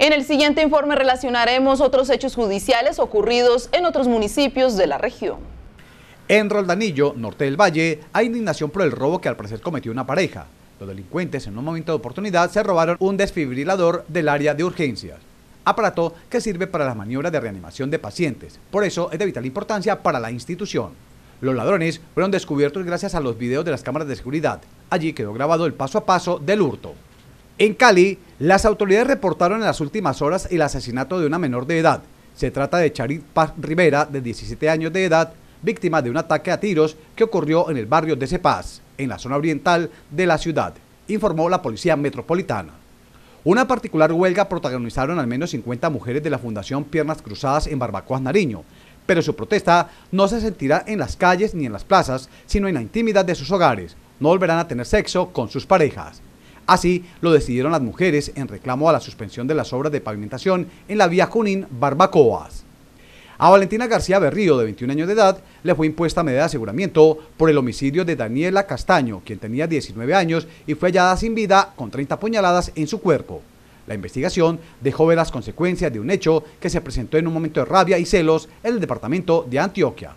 En el siguiente informe relacionaremos otros hechos judiciales ocurridos en otros municipios de la región. En Roldanillo, norte del Valle, hay indignación por el robo que al parecer cometió una pareja. Los delincuentes en un momento de oportunidad se robaron un desfibrilador del área de urgencias, aparato que sirve para las maniobras de reanimación de pacientes. Por eso es de vital importancia para la institución. Los ladrones fueron descubiertos gracias a los videos de las cámaras de seguridad. Allí quedó grabado el paso a paso del hurto. En Cali, las autoridades reportaron en las últimas horas el asesinato de una menor de edad. Se trata de Charit Paz Rivera, de 17 años de edad, víctima de un ataque a tiros que ocurrió en el barrio de Cepaz, en la zona oriental de la ciudad, informó la Policía Metropolitana. Una particular huelga protagonizaron al menos 50 mujeres de la Fundación Piernas Cruzadas en Barbacoas, Nariño, pero su protesta no se sentirá en las calles ni en las plazas, sino en la intimidad de sus hogares. No volverán a tener sexo con sus parejas. Así lo decidieron las mujeres en reclamo a la suspensión de las obras de pavimentación en la vía Junín-Barbacoas. A Valentina García Berrío, de 21 años de edad, le fue impuesta medida de aseguramiento por el homicidio de Daniela Castaño, quien tenía 19 años y fue hallada sin vida con 30 puñaladas en su cuerpo. La investigación dejó ver las consecuencias de un hecho que se presentó en un momento de rabia y celos en el departamento de Antioquia.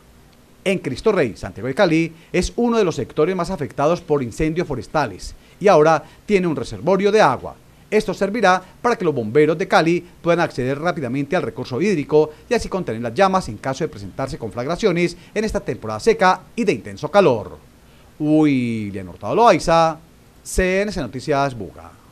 En Cristo Rey, Santiago de Cali es uno de los sectores más afectados por incendios forestales y ahora tiene un reservorio de agua. Esto servirá para que los bomberos de Cali puedan acceder rápidamente al recurso hídrico y así contener las llamas en caso de presentarse conflagraciones en esta temporada seca y de intenso calor. William Hurtado Loaiza, CNC Noticias Buga.